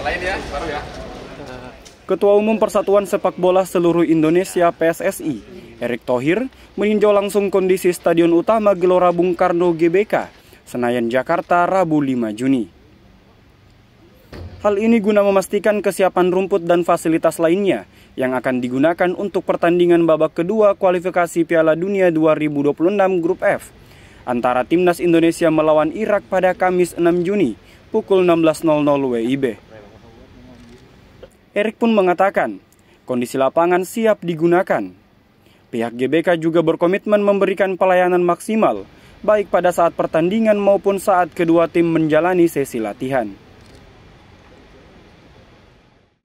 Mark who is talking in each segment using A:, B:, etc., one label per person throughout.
A: Ya, ya. Ketua Umum Persatuan Sepak Bola Seluruh Indonesia PSSI, Erick Thohir, meninjau langsung kondisi Stadion Utama Gelora Bung Karno GBK, Senayan Jakarta, Rabu 5 Juni. Hal ini guna memastikan kesiapan rumput dan fasilitas lainnya yang akan digunakan untuk pertandingan babak kedua kualifikasi Piala Dunia 2026 Grup F antara Timnas Indonesia melawan Irak pada Kamis 6 Juni pukul 16.00 WIB. Erik pun mengatakan, kondisi lapangan siap digunakan. Pihak GBK juga berkomitmen memberikan pelayanan maksimal, baik pada saat pertandingan maupun saat kedua tim menjalani sesi latihan.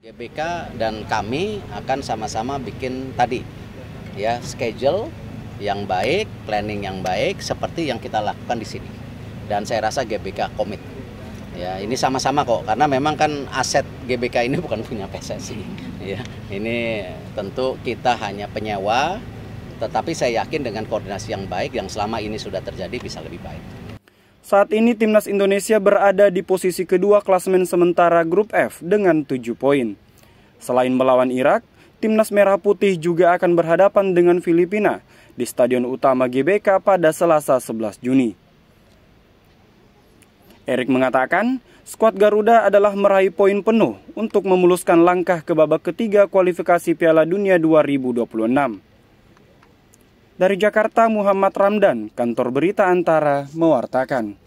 B: GBK dan kami akan sama-sama bikin tadi ya schedule yang baik, planning yang baik seperti yang kita lakukan di sini. Dan saya rasa GBK komit Ya, ini sama-sama kok karena memang kan aset GBK ini bukan punya PSSI. Ya, ini tentu kita hanya penyewa tetapi saya yakin dengan koordinasi yang baik yang selama ini sudah terjadi bisa
A: lebih baik. Saat ini timnas Indonesia berada di posisi kedua klasemen sementara grup F dengan 7 poin. Selain melawan Irak, timnas Merah Putih juga akan berhadapan dengan Filipina di Stadion Utama GBK pada Selasa 11 Juni. Erik mengatakan, skuad Garuda adalah meraih poin penuh untuk memuluskan langkah ke babak ketiga kualifikasi Piala Dunia 2026. Dari Jakarta, Muhammad Ramdan, kantor berita Antara, mewartakan.